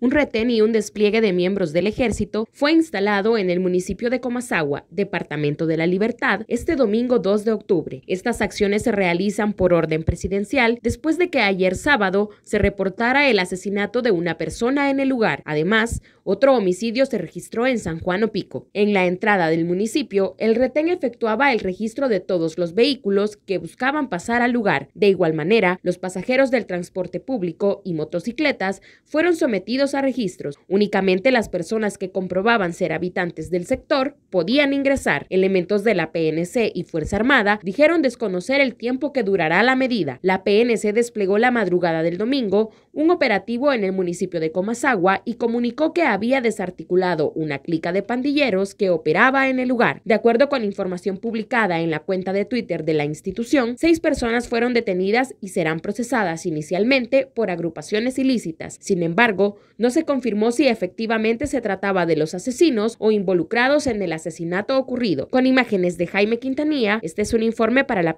un retén y un despliegue de miembros del ejército fue instalado en el municipio de Comasagua, Departamento de la Libertad, este domingo 2 de octubre. Estas acciones se realizan por orden presidencial después de que ayer sábado se reportara el asesinato de una persona en el lugar. Además, otro homicidio se registró en San Juan Opico. En la entrada del municipio, el retén efectuaba el registro de todos los vehículos que buscaban pasar al lugar. De igual manera, los pasajeros del transporte público y motocicletas fueron sometidos a registros. Únicamente las personas que comprobaban ser habitantes del sector podían ingresar. Elementos de la PNC y Fuerza Armada dijeron desconocer el tiempo que durará la medida. La PNC desplegó la madrugada del domingo un operativo en el municipio de Comasagua y comunicó que había desarticulado una clica de pandilleros que operaba en el lugar. De acuerdo con información publicada en la cuenta de Twitter de la institución, seis personas fueron detenidas y serán procesadas inicialmente por agrupaciones ilícitas. Sin embargo, no se confirmó si efectivamente se trataba de los asesinos o involucrados en el asesinato ocurrido. Con imágenes de Jaime Quintanilla, este es un informe para la